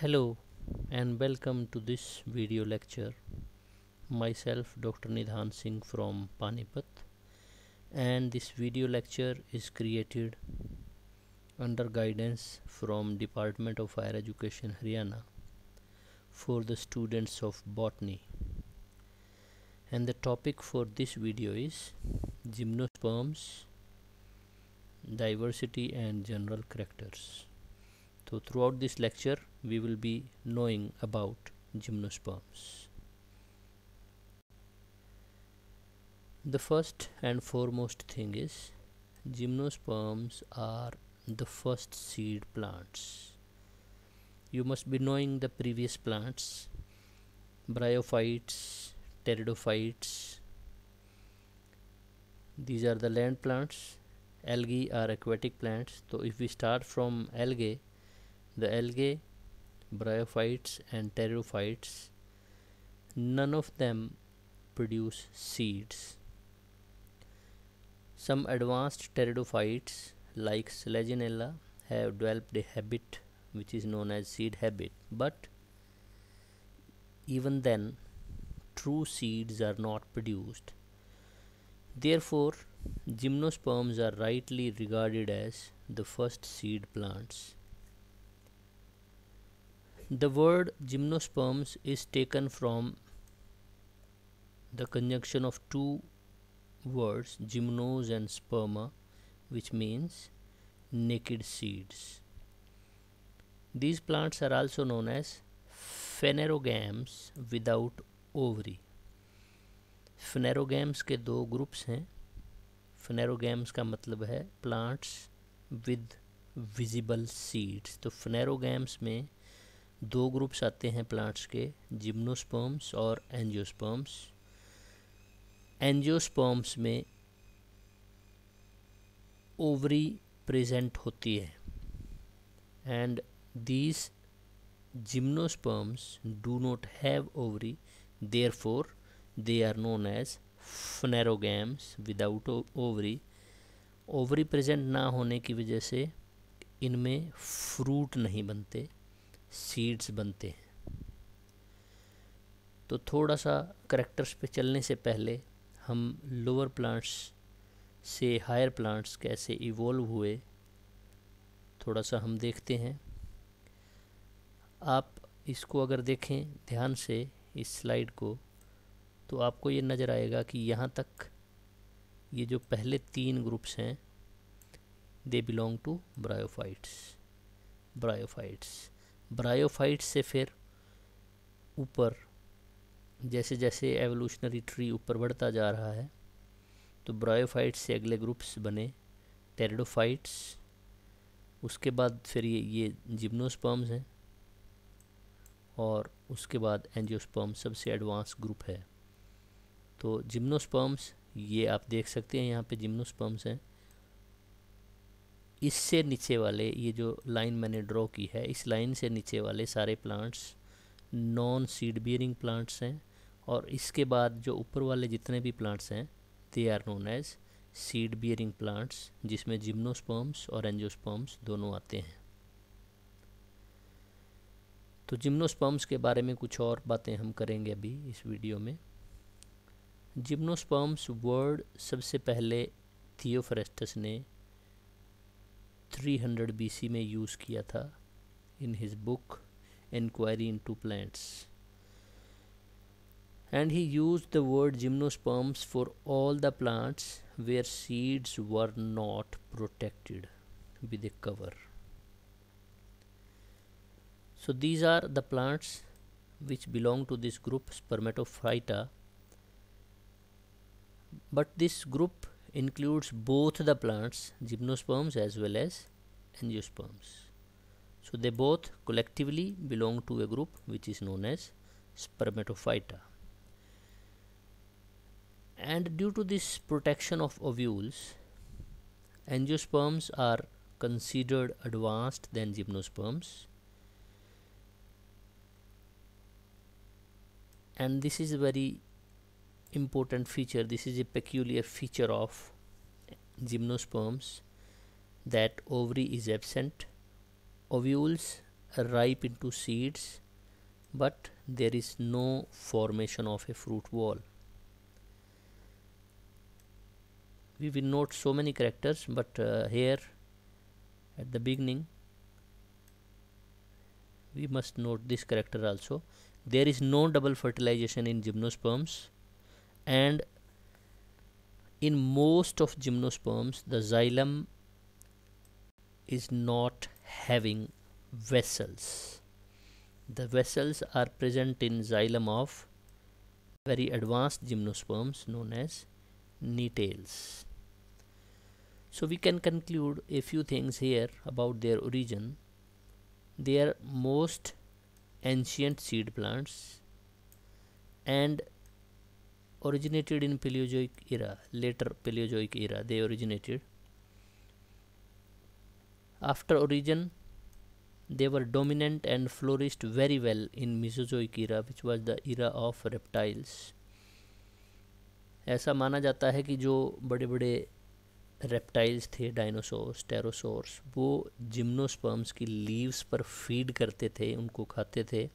Hello and welcome to this video lecture. Myself Dr. Nidhan Singh from Panipat and this video lecture is created under guidance from Department of Higher Education Haryana for the students of botany and the topic for this video is Gymnosperms Diversity and General Characters. So throughout this lecture we will be knowing about gymnosperms. The first and foremost thing is gymnosperms are the first seed plants. You must be knowing the previous plants, bryophytes, pteridophytes. These are the land plants. Algae are aquatic plants. So if we start from algae, the algae bryophytes and pterophytes none of them produce seeds some advanced pteridophytes like Selaginella have developed a habit which is known as seed habit but even then true seeds are not produced therefore gymnosperms are rightly regarded as the first seed plants The word gymnosperms is taken from the conjunction of two words gymnos and sperma which means naked seeds. These plants are also known as phanerogams without ovary phanerogams के दो groups हैं phanerogams का मतलब है plants with visible seeds तो phanerogams में दो groups आते हैं प्लांट्स के जिम्नोस्पर्म्स और एंजियोस्पर्म्स एंजियोस्पर्म्स में ओवरी प्रेजेंट होती है and these gymnosperms do not have ovary therefore they are known as phanerogams without ovary ovary present ना होने की वजह से इनमें फ्रूट नहीं बनते सीड्स बनते हैं तो थोड़ा सा करेक्टर्स पे चलने से पहले हम लोअर प्लांट्स से हायर प्लांट्स कैसे इवोल्व हुए थोड़ा सा हम देखते हैं आप इसको अगर देखें ध्यान से इस स्लाइड को तो आपको ये नज़र आएगा कि यहाँ तक ये जो पहले तीन ग्रुप्स हैं they belong to bryophytes bryophytes bryophyte से फिर ऊपर जैसे जैसे एवोल्यूशनरी ट्री ऊपर बढ़ता जा रहा है तो ब्रायोफाइट्स से अगले ग्रुप्स बने टेरिडोफाइट्स उसके बाद फिर ये ये जिम्नोस्पर्म्स हैं और उसके बाद एनजियोस्पर्म सबसे एडवांस ग्रुप है तो जिम्नोस्पर्म्स ये आप देख सकते हैं यहाँ पे जिम्नोस्पर्म्स हैं इससे नीचे वाले ये जो लाइन मैंने ड्रॉ की है इस लाइन से नीचे वाले सारे plants non seed bearing plants हैं और इसके बाद जो ऊपर वाले जितने भी प्लांट्स हैं they are known as seed bearing plants जिसमें जिम्नोस्पर्म्स और एंजियोस्पर्म्स दोनों आते हैं तो जिम्नोस्पर्म्स के बारे में कुछ और बातें हम करेंगे अभी इस वीडियो में जिम्नोस्पर्म्स वर्ड सबसे पहले थियोफ्रेस्टस ने 300 BC में use किया था in his book inquiry into plants and he used the word gymnosperms for all the plants where seeds were not protected with a cover. So these are the plants which belong to this group Spermatophyta but this group includes both the plants gymnosperms as well as angiosperms so they both collectively belong to a group which is known as spermatophyta and due to this protection of ovules angiosperms are considered advanced than gymnosperms and this is very important feature this is a peculiar feature of gymnosperms that ovary is absent ovules ripe into seeds but there is no formation of a fruit wall we will note so many characters but uh, here at the beginning we must note this character also there is no double fertilization in gymnosperms and in most of gymnosperms the xylem is not having vessels the vessels are present in xylem of very advanced gymnosperms known as tails so we can conclude a few things here about their origin they are most ancient seed plants and originated in Paleozoic era, later Paleozoic era they originated. After origin they were dominant and flourished very well in Mesozoic era which was the era of reptiles. ऐसा माना जाता है कि जो बड़े बड़े reptiles थे dinosaurs टेरोसोर्स वो जिम्नोस्पर्म्स की लीव्स पर फीड करते थे उनको खाते थे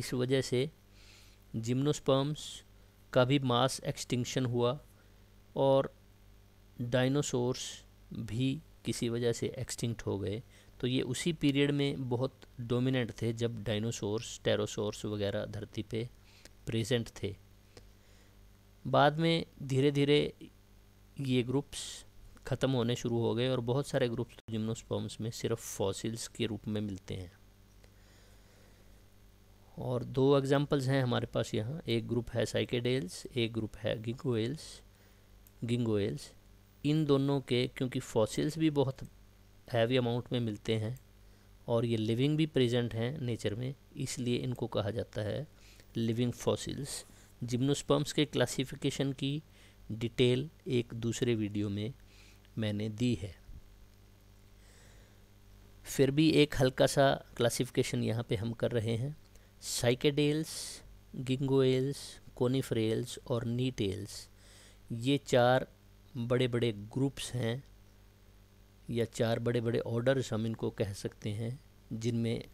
इस वजह से जिम्नोस्पर्म्स का भी मास एक्सटिंक्शन हुआ और डायनासोर्स भी किसी वजह से एक्सटिंक्ट हो गए तो ये उसी पीरियड में बहुत डोमिनेंट थे जब डायनासोर्स टेरोसोर्स वगैरह धरती पे प्रेजेंट थे बाद में धीरे धीरे ये ग्रुप्स ख़त्म होने शुरू हो गए और बहुत सारे ग्रुप्स तो जिम्नोस्पर्म्स में सिर्फ फॉसिल्स के रूप में मिलते हैं और दो एग्जांपल्स हैं हमारे पास यहाँ एक ग्रुप है साइकेडेल्स एक ग्रुप है गिंगोएल्स गिंगोएल्स इन दोनों के क्योंकि फॉसिल्स भी बहुत हैवी अमाउंट में मिलते हैं और ये लिविंग भी प्रेजेंट हैं नेचर में इसलिए इनको कहा जाता है लिविंग फॉसिल्स जिम्नोस्पम्स के क्लासिफिकेशन की डिटेल एक दूसरे वीडियो में मैंने दी है फिर भी एक हल्का सा क्लासिफिकेशन यहाँ पे हम कर रहे हैं साइकेडेल्स गिंगोएल्स कोनीफ्रेल्स और नीटेल्स ये चार बड़े बड़े ग्रुप्स हैं या चार बड़े बड़े ऑर्डर्स हम इनको कह सकते हैं जिनमें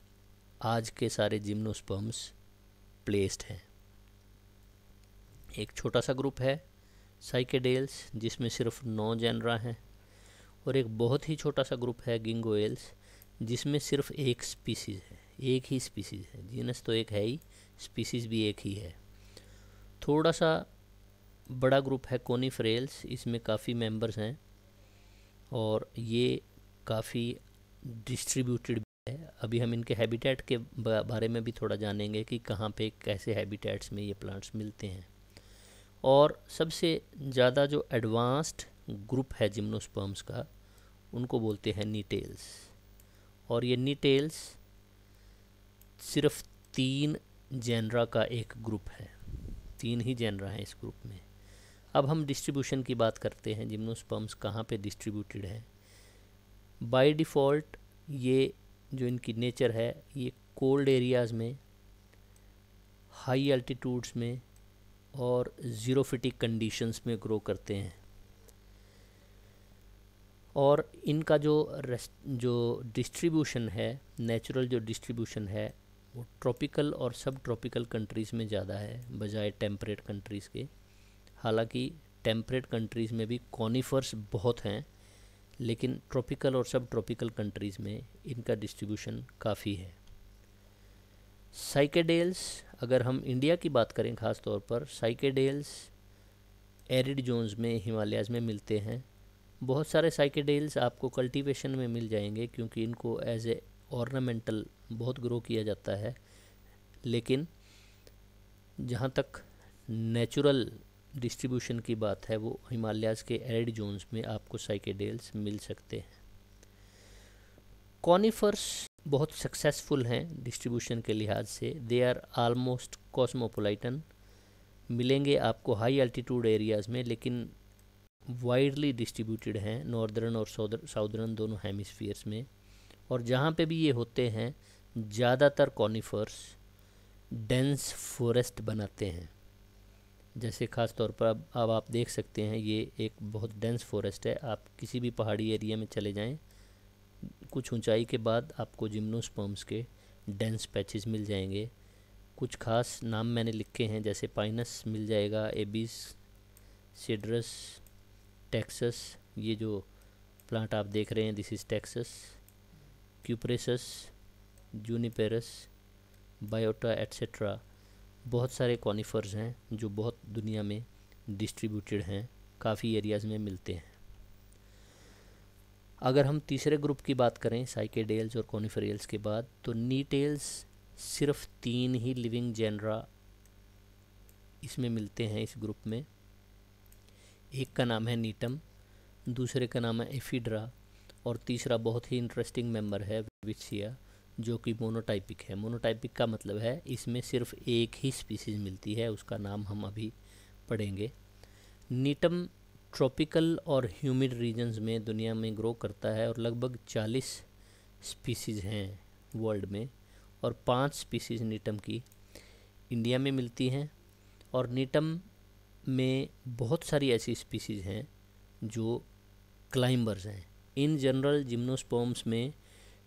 आज के सारे जिम्नोस्पर्म्स प्लेस्ड हैं एक छोटा सा ग्रुप है साइकेडेल्स जिसमें सिर्फ नौ जनरा हैं और एक बहुत ही छोटा सा ग्रुप है गिंगोएल्स जिसमें सिर्फ एक स्पीसीज़ है एक ही स्पीसीज है जीनस तो एक है ही स्पीसीज भी एक ही है थोड़ा सा बड़ा ग्रुप है कोनीफ्रेल्स इसमें काफ़ी मेंबर्स हैं और ये काफ़ी डिस्ट्रीब्यूटेड है अभी हम इनके हैबिटेट के बारे में भी थोड़ा जानेंगे कि कहाँ पे कैसे हैबिटेट्स में ये प्लांट्स मिलते हैं और सबसे ज़्यादा जो एडवांस्ड ग्रुप है जिम्नोस्पर्म्स का उनको बोलते हैं नीटेल्स और ये नीटेल्स सिर्फ तीन जेनरा का एक ग्रुप है तीन ही जेनरा हैं इस ग्रुप में अब हम डिस्ट्रीब्यूशन की बात करते हैं जिम्नोस्पर्म्स कहाँ पे डिस्ट्रीब्यूटेड हैं बाय डिफ़ॉल्ट ये जो इनकी नेचर है ये कोल्ड एरियाज़ में हाई अल्टीट्यूड्स में और ज़ीरोफिटिक कंडीशंस में ग्रो करते हैं और इनका जो जो डिस्ट्रीब्यूशन है नेचुरल जो डिस्ट्रीब्यूशन है वो ट्रॉपिकल और सब ट्रॉपिकल कंट्रीज़ में ज़्यादा है बजाय टेम्परेट कंट्रीज़ के हालांकि टेम्परेट कंट्रीज़ में भी कॉनीफर्स बहुत हैं लेकिन ट्रॉपिकल और सब ट्रॉपिकल कंट्रीज़ में इनका डिस्ट्रीब्यूशन काफ़ी है साइकेडेल्स अगर हम इंडिया की बात करें ख़ास तौर पर साइकेडेल्स एरिड जोन्स में हिमालयाज़ में मिलते हैं बहुत सारे साइकेडेल्स आपको कल्टीवेशन में मिल जाएंगे क्योंकि इनको एज ए ऑर्नामेंटल बहुत ग्रो किया जाता है लेकिन जहाँ तक नेचुरल डिस्ट्रीब्यूशन की बात है वो हिमालयाज़ के एरिड जोन्स में आपको साइकेडेल्स मिल सकते हैं कॉनिफर्स बहुत सक्सेसफुल हैं डिस्ट्रीब्यूशन के लिहाज से दे आर आलमोस्ट कॉस्मोपोलाइटन मिलेंगे आपको हाई अल्टीट्यूड एरियाज़ में लेकिन वाइडली डिस्ट्रीब्यूटेड हैं नॉर्दर्न और साउदर्न दोनों हेमिसफियर्स में और जहाँ पे भी ये होते हैं ज़्यादातर कॉनीफर्स डेंस फॉरेस्ट बनाते हैं जैसे ख़ास तौर पर अब अब आप देख सकते हैं ये एक बहुत डेंस फॉरेस्ट है आप किसी भी पहाड़ी एरिया में चले जाएं कुछ ऊंचाई के बाद आपको जिम्नोस्पर्म्स के डेंस पैचेस मिल जाएंगे कुछ ख़ास नाम मैंने लिखे हैं जैसे पाइनस मिल जाएगा एबिस सिड्रस टेक्सस ये जो प्लांट आप देख रहे हैं this is Taxus Cupressus Juniperus Biota etcetera बहुत सारे कॉनीफर्स हैं जो बहुत दुनिया में डिस्ट्रीब्यूटेड हैं काफ़ी एरियाज़ में मिलते हैं अगर हम तीसरे ग्रुप की बात करें साइकेडेल्स और कॉनिफरियल्स के बाद तो नीटेल्स सिर्फ तीन ही लिविंग जेनरा इसमें मिलते हैं इस ग्रुप में एक का नाम है नीटम दूसरे का नाम है एफिड्रा और तीसरा बहुत ही इंटरेस्टिंग मेंबर है विचिया जो कि मोनोटाइपिक है मोनोटाइपिक का मतलब है इसमें सिर्फ एक ही स्पीसीज मिलती है उसका नाम हम अभी पढ़ेंगे नीटम ट्रॉपिकल और ह्यूमिड रीजन्स में दुनिया में ग्रो करता है और लगभग 40 स्पीसीज़ हैं वर्ल्ड में और पांच स्पीसीज़ नीटम की इंडिया में मिलती हैं और नीटम में बहुत सारी ऐसी स्पीसीज़ हैं जो क्लाइंबर्स हैं इन जनरल जिम्नोस्पोम्स में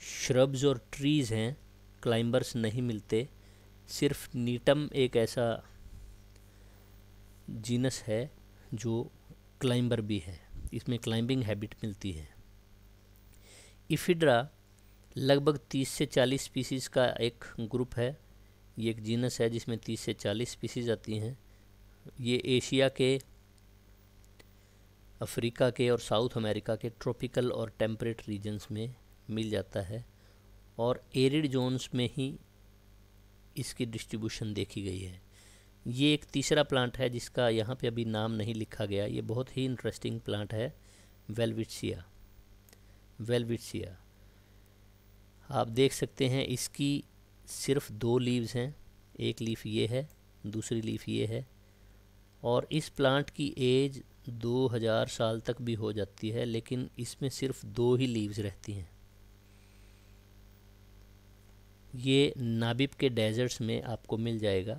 श्रब्स और ट्रीज़ हैं क्लाइंबर्स नहीं मिलते सिर्फ नीटम एक ऐसा जीनस है जो क्लाइंबर भी है इसमें क्लाइंबिंग हैबिट मिलती है इफिड्रा लगभग 30 से 40 स्पीसीज़ का एक ग्रुप है ये एक जीनस है जिसमें 30 से 40 स्पीसीज़ आती हैं ये एशिया के अफ्रीका के और साउथ अमेरिका के ट्रॉपिकल और टेम्परेट रीजन्स में मिल जाता है और एरिड जोन्स में ही इसकी डिस्ट्रीब्यूशन देखी गई है ये एक तीसरा प्लांट है जिसका यहाँ पे अभी नाम नहीं लिखा गया ये बहुत ही इंटरेस्टिंग प्लांट है वेलविट्सिया वेलविट्सिया आप देख सकते हैं इसकी सिर्फ दो लीव्स हैं एक लीफ ये है दूसरी लीफ ये है और इस प्लांट की एज 2000 साल तक भी हो जाती है लेकिन इसमें सिर्फ दो ही लीव्स रहती हैं ये नाबिब के डेजर्ट्स में आपको मिल जाएगा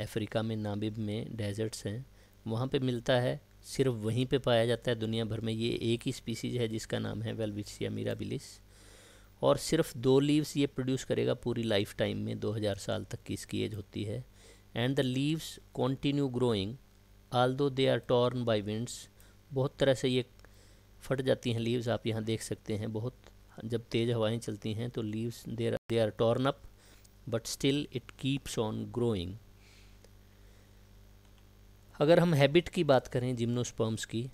अफ्रीका में नाबिब में डेजर्ट्स हैं वहाँ पे मिलता है सिर्फ वहीं पे पाया जाता है दुनिया भर में ये एक ही स्पीसीज है जिसका नाम है वेलविचिया मीराबिलिस और सिर्फ दो लीव्स ये प्रोड्यूस करेगा पूरी लाइफ टाइम में 2000 साल तक की इसकी एज होती है and the leaves continue growing although they are torn by winds बहुत तरह से ये फट जाती हैं लीव्स आप यहाँ देख सकते हैं बहुत जब तेज़ हवाएं चलती हैं तो leaves there they are torn up but still it keeps on growing अगर हम हैबिट की बात करें जिम्नोस्पर्म्स की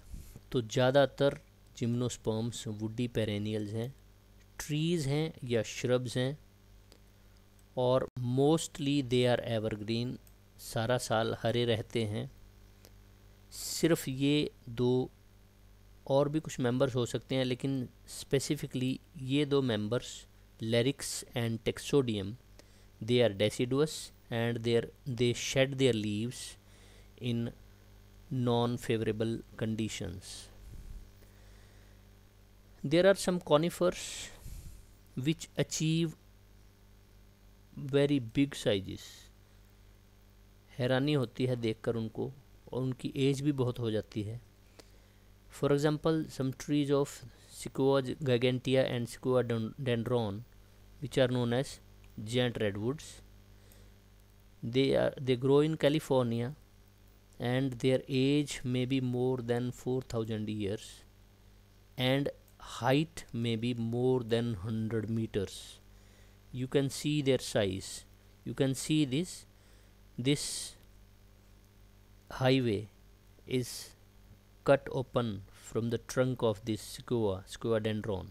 तो ज़्यादातर जिम्नोस्पर्म्स वुडी पेरेनियल्स हैं ट्रीज़ हैं या श्रब्स हैं और मोस्टली दे आर एवरग्रीन सारा साल हरे रहते हैं सिर्फ ये दो और भी कुछ मेंबर्स हो सकते हैं लेकिन स्पेसिफिकली ये दो members Larix and Taxodium they are deciduous and there they shed their leaves in non favourable conditions there are some conifers which achieve very big size हैरानी होती है देखकर उनको और उनकी एज भी बहुत हो जाती है For example, some trees of Sequoia gigantea and Sequoia dendron, which are known as giant redwoods, they are they grow in California, and their age may be more than 4,000 years, and height may be more than 100 meters. You can see their size. You can see this. This highway is cut open from the trunk of this sequoia, sequoia dendron.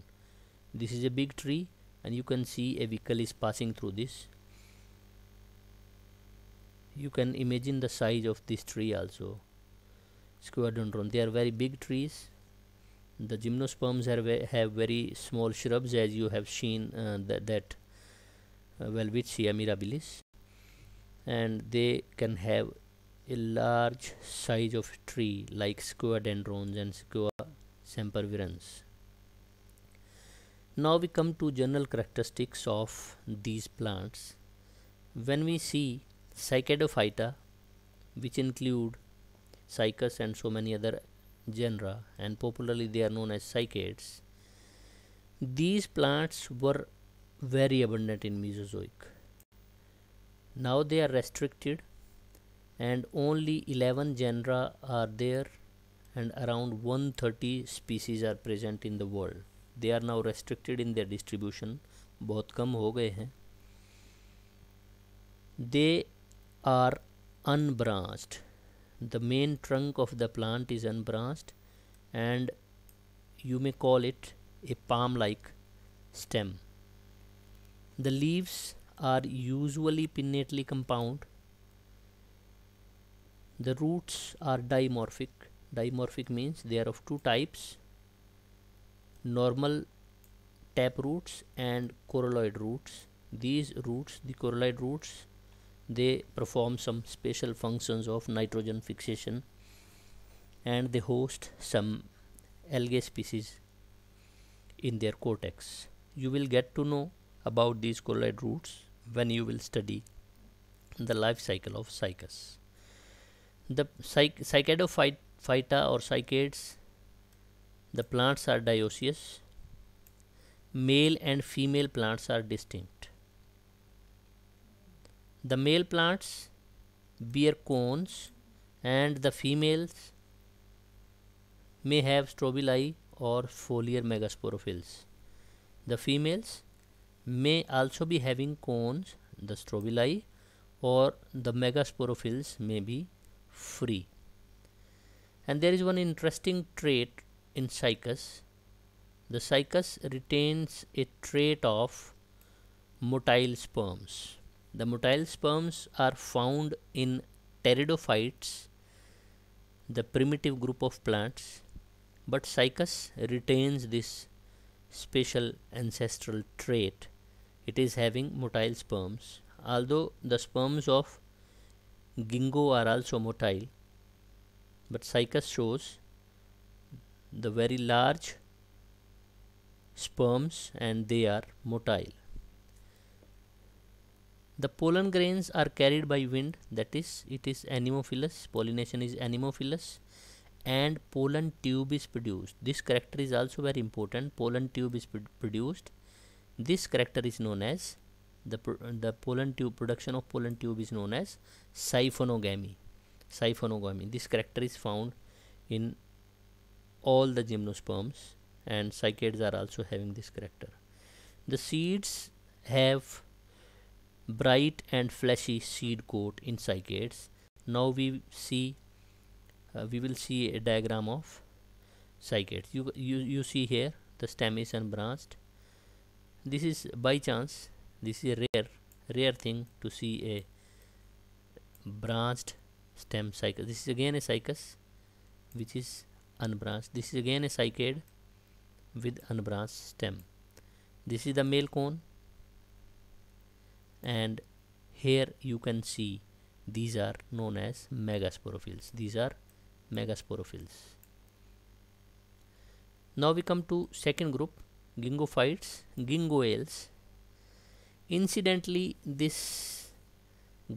This is a big tree and you can see a vehicle is passing through this. You can imagine the size of this tree also. Sequoia dendron, they are very big trees. The gymnosperms ve have very small shrubs as you have seen uh, th that uh, mirabilis and they can have a large size of tree like dendrons and sempervirens. Now we come to general characteristics of these plants. When we see Cycadophyta, which include cycas and so many other genera and popularly they are known as cycads, these plants were very abundant in Mesozoic. Now they are restricted and only 11 genera are there and around 130 species are present in the world. They are now restricted in their distribution. both come हो गए They are unbranched. The main trunk of the plant is unbranched and you may call it a palm-like stem. The leaves are usually pinnately compound the roots are dimorphic dimorphic means they are of two types normal tap roots and coralloid roots these roots the coralloid roots they perform some special functions of nitrogen fixation and they host some algae species in their cortex you will get to know about these coralloid roots when you will study the life cycle of cycas the cyc cycadophyta or cycads, the plants are dioecious. Male and female plants are distinct. The male plants bear cones and the females may have strobili or foliar megasporophylls. The females may also be having cones, the strobili, or the megasporophylls may be free and there is one interesting trait in cycas the cycas retains a trait of motile sperms the motile sperms are found in pteridophytes the primitive group of plants but cycas retains this special ancestral trait it is having motile sperms although the sperms of Gingo are also motile, but Cycas shows the very large sperms and they are motile. The pollen grains are carried by wind that is it is anemophilous pollination is anemophilous and pollen tube is produced. This character is also very important pollen tube is produced. This character is known as the, the pollen tube production of pollen tube is known as siphonogamy siphonogamy this character is found in all the gymnosperms and cycads are also having this character the seeds have bright and fleshy seed coat in cycads now we see uh, we will see a diagram of cycads you, you you see here the stem is unbranched this is by chance this is a rare rare thing to see a branched stem cycas this is again a cycas which is unbranched this is again a cycad with unbranched stem this is the male cone and here you can see these are known as megasporophylls these are megasporophylls now we come to second group gingophytes gingoales incidentally this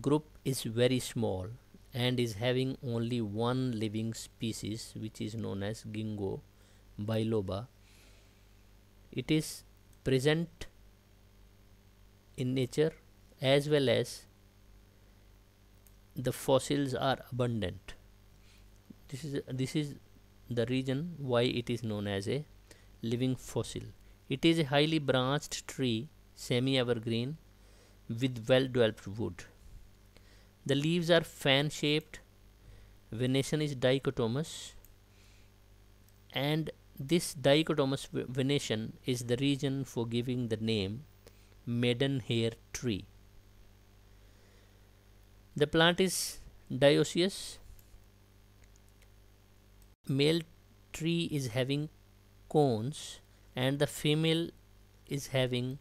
group is very small and is having only one living species which is known as ginkgo biloba it is present in nature as well as the fossils are abundant this is this is the reason why it is known as a living fossil it is a highly branched tree semi evergreen with well developed wood. The leaves are fan shaped, venation is dichotomous, and this dichotomous venation is the reason for giving the name maidenhair tree. The plant is dioecious. Male tree is having cones and the female is having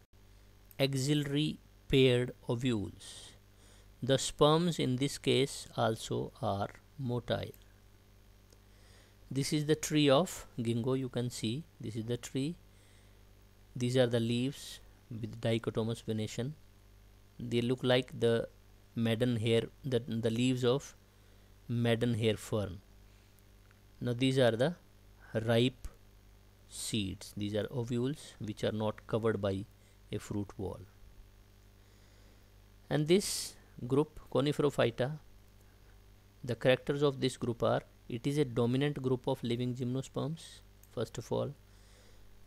axillary paired ovules. The sperms in this case also are motile. This is the tree of gingo. you can see this is the tree. These are the leaves with dichotomous venation. They look like the hair. the, the leaves of hair fern. Now these are the ripe seeds. These are ovules which are not covered by a fruit wall. And this group Coniferophyta, the characters of this group are it is a dominant group of living gymnosperms first of all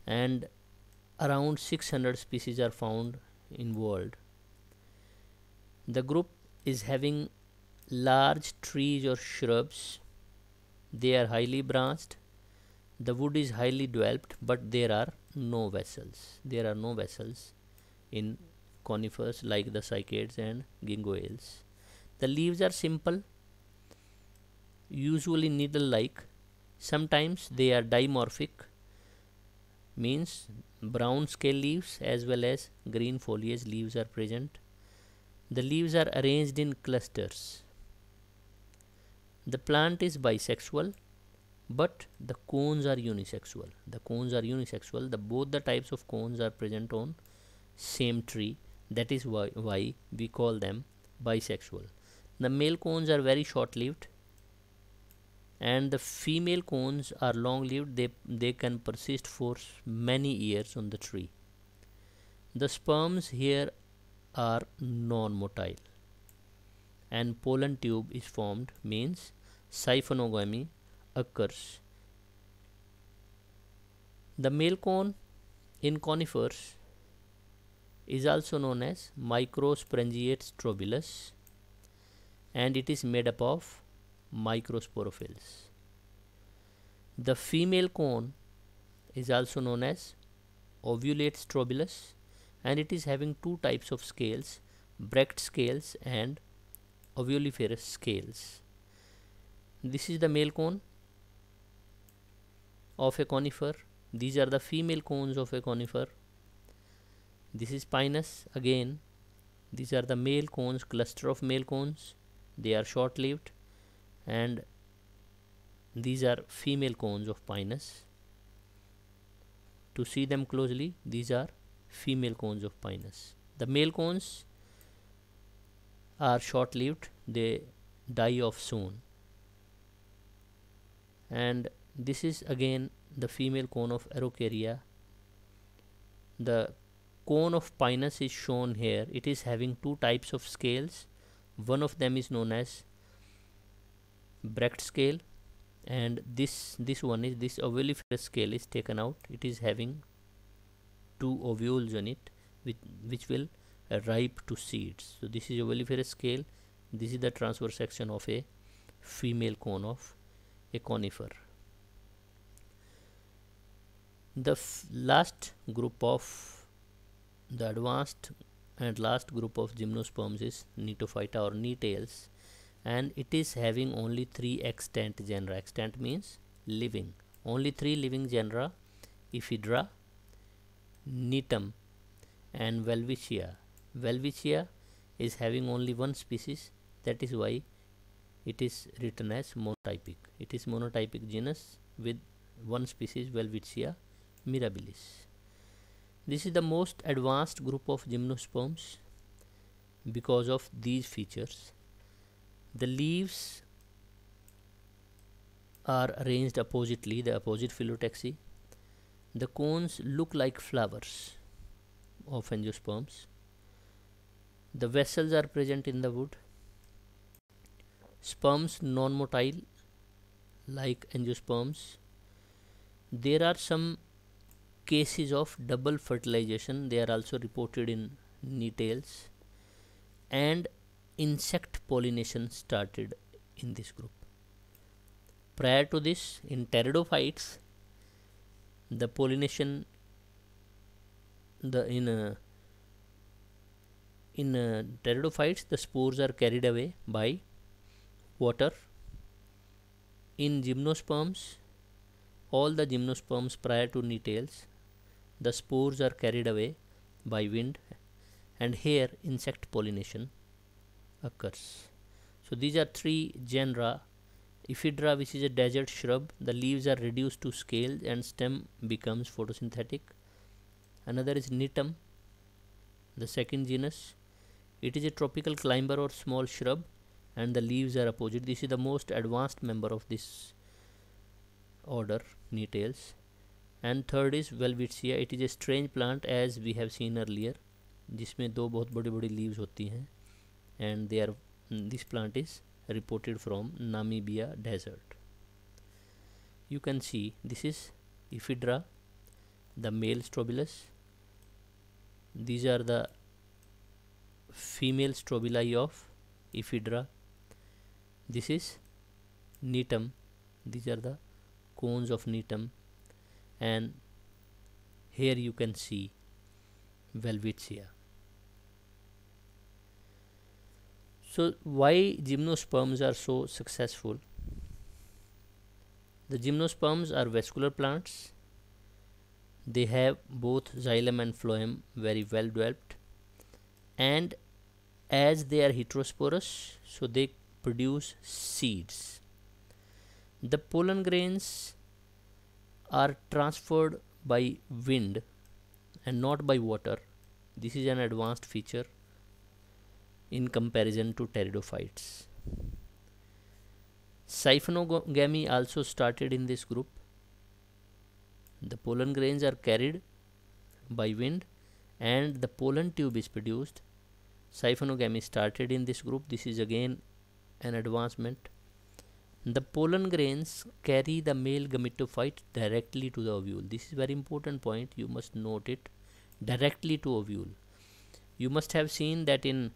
and around 600 species are found in world. The group is having large trees or shrubs. They are highly branched the wood is highly developed but there are no vessels there are no vessels in conifers like the cycads and gingoales the leaves are simple usually needle like sometimes they are dimorphic means brown scale leaves as well as green foliage leaves are present the leaves are arranged in clusters the plant is bisexual but the cones are unisexual the cones are unisexual the both the types of cones are present on same tree that is why, why we call them bisexual the male cones are very short lived and the female cones are long lived they they can persist for many years on the tree the sperms here are non-motile and pollen tube is formed means siphonogamy occurs. The male cone in conifers is also known as microsprangiate strobilus, and it is made up of microsporophylls. The female cone is also known as ovulate strobilus, and it is having two types of scales Brecht scales and ovuliferous scales. This is the male cone of a conifer these are the female cones of a conifer this is pinus again these are the male cones cluster of male cones they are short lived and these are female cones of pinus to see them closely these are female cones of pinus the male cones are short lived they die off soon and this is again the female cone of Araucaria the cone of Pinus is shown here it is having two types of scales one of them is known as Brecht scale and this this one is this ovaliferous scale is taken out it is having two ovules on it which, which will uh, ripe to seeds so this is ovaliferous scale this is the transverse section of a female cone of a conifer the last group of the advanced and last group of gymnosperms is Netophyta or Neatales and it is having only three extant genera. Extant means living. Only three living genera Ephedra, Netum and Welvichia. Welvichia is having only one species that is why it is written as monotypic. It is monotypic genus with one species Welvichia mirabilis. This is the most advanced group of gymnosperms because of these features. The leaves are arranged oppositely, the opposite phyllotaxy. The cones look like flowers of angiosperms. The vessels are present in the wood. Sperms non-motile like angiosperms. There are some cases of double fertilization they are also reported in details and insect pollination started in this group prior to this in pteridophytes the pollination the in uh, in uh, pteridophytes the spores are carried away by water in gymnosperms all the gymnosperms prior to nettles the spores are carried away by wind and here insect pollination occurs. So these are three genera. Ephedra which is a desert shrub, the leaves are reduced to scales and stem becomes photosynthetic. Another is Nitum, the second genus. It is a tropical climber or small shrub and the leaves are opposite. This is the most advanced member of this order, Nitales. And third is Welwitschia it is a strange plant as we have seen earlier जिसमें दो बहुत बड़ी बड़ी leaves होती हैं and they are this plant is reported from Namibia desert you can see this is Ephedra the male strobilus these are the female strobili of Ephedra this is Gnetum these are the cones of Gnetum and here you can see velvetia. So why gymnosperms are so successful? The gymnosperms are vascular plants. They have both xylem and phloem very well developed and as they are heterosporous so they produce seeds. The pollen grains are transferred by wind and not by water this is an advanced feature in comparison to pteridophytes siphonogamy also started in this group the pollen grains are carried by wind and the pollen tube is produced siphonogamy started in this group this is again an advancement the pollen grains carry the male gametophyte directly to the ovule. This is very important point. You must note it directly to ovule. You must have seen that in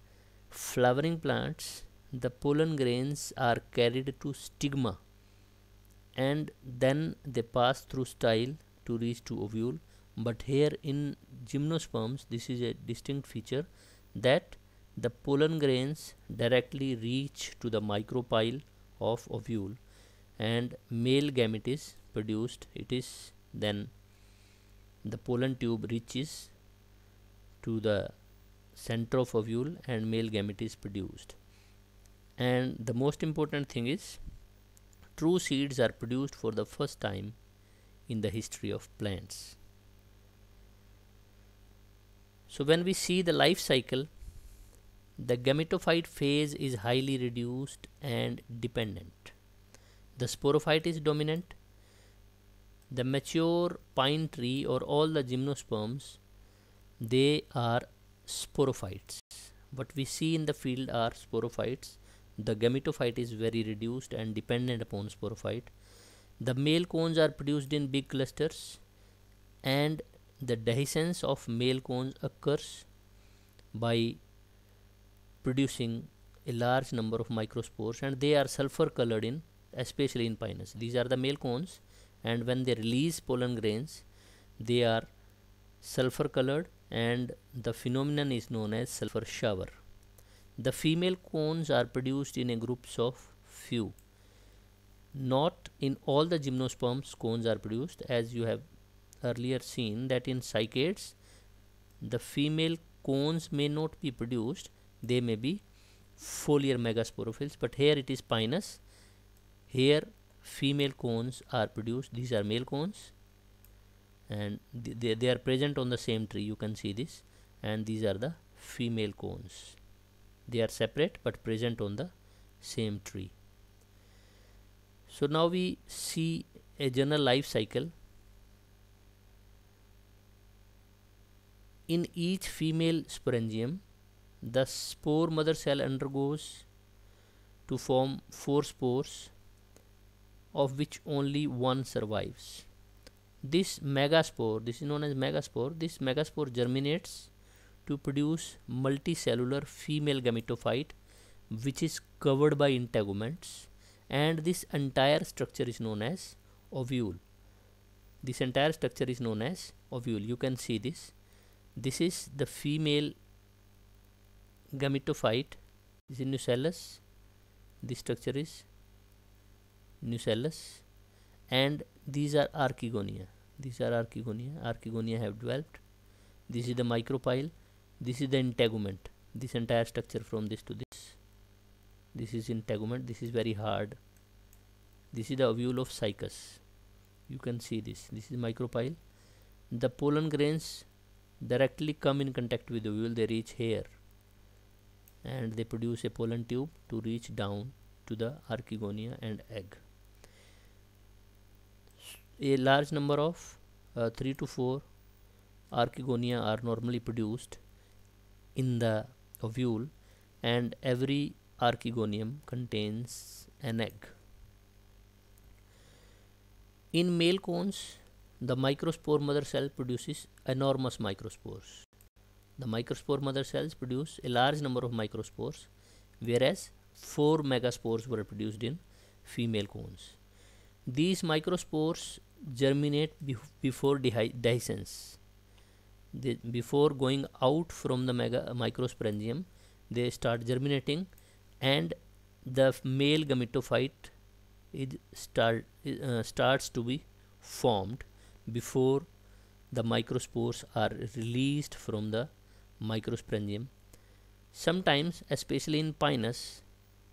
flowering plants, the pollen grains are carried to stigma and then they pass through style to reach to ovule. But here in gymnosperms, this is a distinct feature that the pollen grains directly reach to the micropyle of ovule and male gamete is produced it is then the pollen tube reaches to the center of ovule and male gamete is produced and the most important thing is true seeds are produced for the first time in the history of plants so when we see the life cycle the gametophyte phase is highly reduced and dependent. The sporophyte is dominant. The mature pine tree or all the gymnosperms, they are sporophytes. What we see in the field are sporophytes. The gametophyte is very reduced and dependent upon sporophyte. The male cones are produced in big clusters and the dehiscence of male cones occurs by producing a large number of microspores and they are sulfur colored in especially in pinus these are the male cones and when they release pollen grains they are sulfur colored and the phenomenon is known as sulfur shower the female cones are produced in a groups of few not in all the gymnosperms cones are produced as you have earlier seen that in cycads the female cones may not be produced they may be foliar megasporophylls but here it is pinus here female cones are produced these are male cones and they, they are present on the same tree you can see this and these are the female cones they are separate but present on the same tree so now we see a general life cycle in each female sporangium the spore mother cell undergoes to form four spores of which only one survives this megaspore this is known as megaspore this megaspore germinates to produce multicellular female gametophyte which is covered by integuments and this entire structure is known as ovule this entire structure is known as ovule you can see this this is the female gametophyte this is nucellus this structure is nucellus and these are archegonia these are archegonia archegonia have developed this is the micropyle this is the integument this entire structure from this to this this is integument this is very hard this is the ovule of cycas you can see this this is micropyle the pollen grains directly come in contact with the ovule they reach here and they produce a pollen tube to reach down to the archegonia and egg. A large number of uh, 3 to 4 archegonia are normally produced in the ovule and every archegonium contains an egg. In male cones, the microspore mother cell produces enormous microspores. The microspore mother cells produce a large number of microspores, whereas 4 megaspores were produced in female cones. These microspores germinate before dehiscence. They, before going out from the mega, microsporangium, they start germinating and the male gametophyte start, uh, starts to be formed before the microspores are released from the Microsporangium. Sometimes, especially in pinus,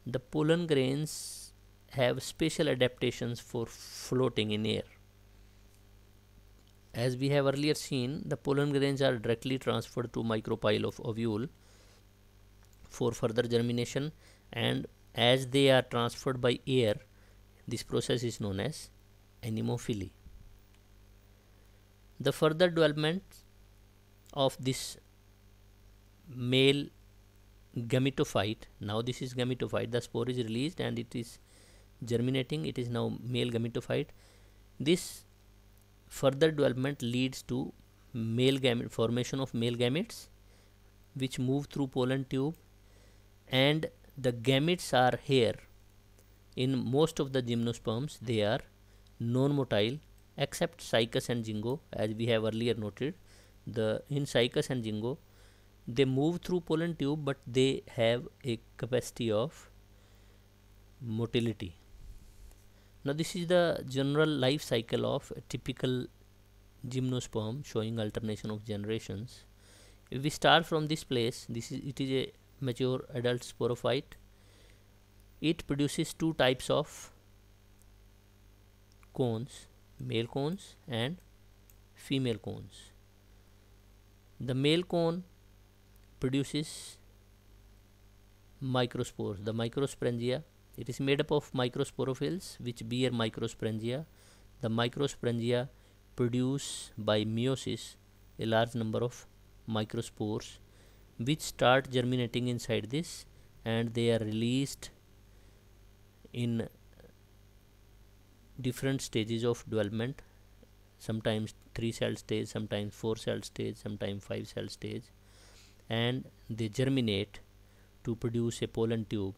the pollen grains have special adaptations for floating in air. As we have earlier seen, the pollen grains are directly transferred to micropyle of ovule for further germination and as they are transferred by air, this process is known as anemophily. The further development of this male gametophyte now this is gametophyte the spore is released and it is germinating it is now male gametophyte this further development leads to male gamete formation of male gametes which move through pollen tube and the gametes are here in most of the gymnosperms they are non-motile except cycas and jingo as we have earlier noted the in cycas and jingo they move through pollen tube but they have a capacity of motility now this is the general life cycle of a typical gymnosperm showing alternation of generations if we start from this place this is it is a mature adult sporophyte it produces two types of cones male cones and female cones the male cone produces microspores, the microsporangia. It is made up of microsporophylls which bear microsporangia. The microsporangia produce by meiosis a large number of microspores which start germinating inside this and they are released in different stages of development sometimes 3 cell stage sometimes 4 cell stage sometimes 5 cell stage and they germinate to produce a pollen tube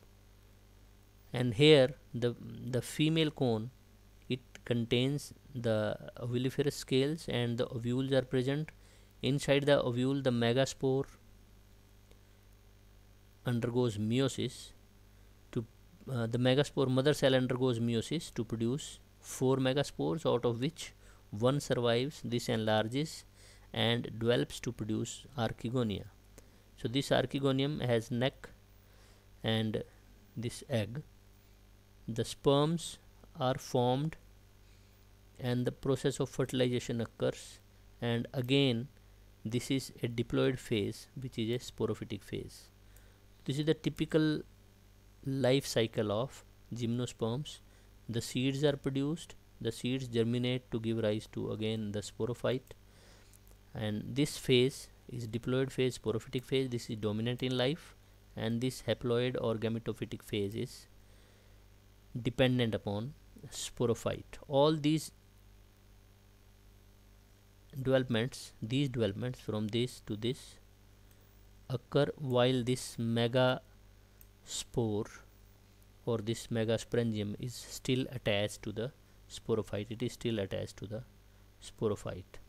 and here the the female cone it contains the ovuliferous scales and the ovules are present inside the ovule the megaspore undergoes meiosis to uh, the megaspore mother cell undergoes meiosis to produce four megaspores out of which one survives this enlarges and develops to produce archegonia so this archegonium has neck and this egg the sperms are formed and the process of fertilization occurs and again this is a diploid phase which is a sporophytic phase this is the typical life cycle of gymnosperms the seeds are produced the seeds germinate to give rise to again the sporophyte and this phase is diploid phase porophytic phase this is dominant in life and this haploid or gametophytic phase is dependent upon sporophyte all these developments these developments from this to this occur while this mega spore or this megasprangium is still attached to the sporophyte it is still attached to the sporophyte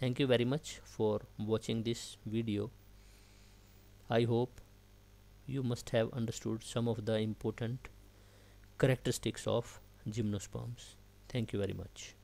thank you very much for watching this video i hope you must have understood some of the important characteristics of gymnosperms thank you very much